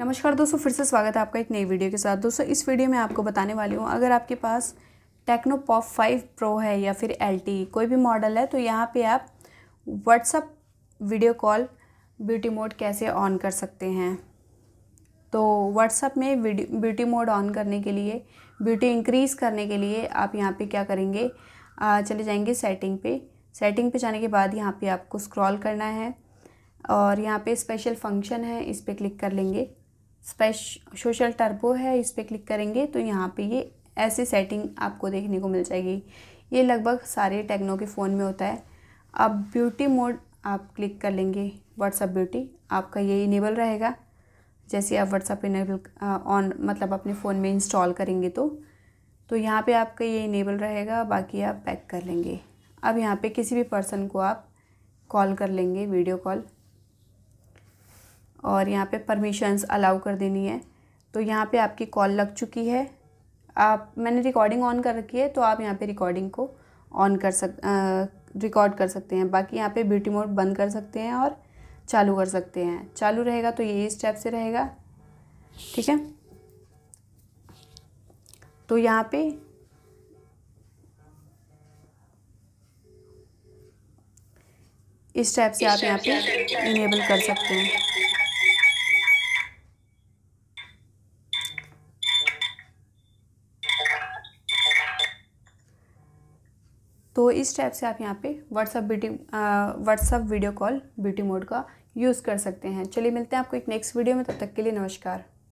नमस्कार दोस्तों फिर से स्वागत है आपका एक नई वीडियो के साथ दोस्तों इस वीडियो में आपको बताने वाली हूँ अगर आपके पास टेक्नो पॉप फाइव प्रो है या फिर एल कोई भी मॉडल है तो यहाँ पे आप WhatsApp video call beauty mode कैसे ऑन कर सकते हैं तो व्हाट्सअप में ब्यूटी मोड ऑन करने के लिए ब्यूटी इंक्रीज़ करने के लिए आप यहाँ पर क्या करेंगे आ, चले जाएंगे सेटिंग पे सेटिंग पे जाने के बाद यहाँ पर आपको स्क्रॉल करना है और यहाँ पे स्पेशल फंक्शन है इस पर क्लिक कर लेंगे स्पेश सोशल टर्बो है इस पर क्लिक करेंगे तो यहाँ पे ये ऐसी सेटिंग आपको देखने को मिल जाएगी ये लगभग सारे टेक्नो के फ़ोन में होता है अब ब्यूटी मोड आप क्लिक कर लेंगे व्हाट्सअप ब्यूटी आपका ये इनेबल रहेगा जैसे आप व्हाट्सअप इनेबल ऑन मतलब अपने फ़ोन में इंस्टॉल करेंगे तो तो यहाँ पे आपका ये इनेबल रहेगा बाकी आप पैक कर लेंगे अब यहाँ पे किसी भी पर्सन को आप कॉल कर लेंगे वीडियो कॉल और यहाँ पे परमिशंस अलाउ कर देनी है तो यहाँ पे आपकी कॉल लग चुकी है आप मैंने रिकॉर्डिंग ऑन कर रखी है तो आप यहाँ पे रिकॉर्डिंग को ऑन कर सक रिकॉर्ड कर सकते हैं बाकी यहाँ पे ब्यूटी मोड बंद कर सकते हैं और चालू कर सकते हैं चालू रहेगा तो ये स्टेप से रहेगा ठीक है तो यहाँ पे इस टाइप से आप यहाँ पे इनेबल कर सकते हैं तो इस टाइप से आप यहाँ पे WhatsApp beauty WhatsApp video call beauty mode का यूज़ कर सकते हैं चलिए मिलते हैं आपको एक नेक्स्ट वीडियो में तब तो तक के लिए नमस्कार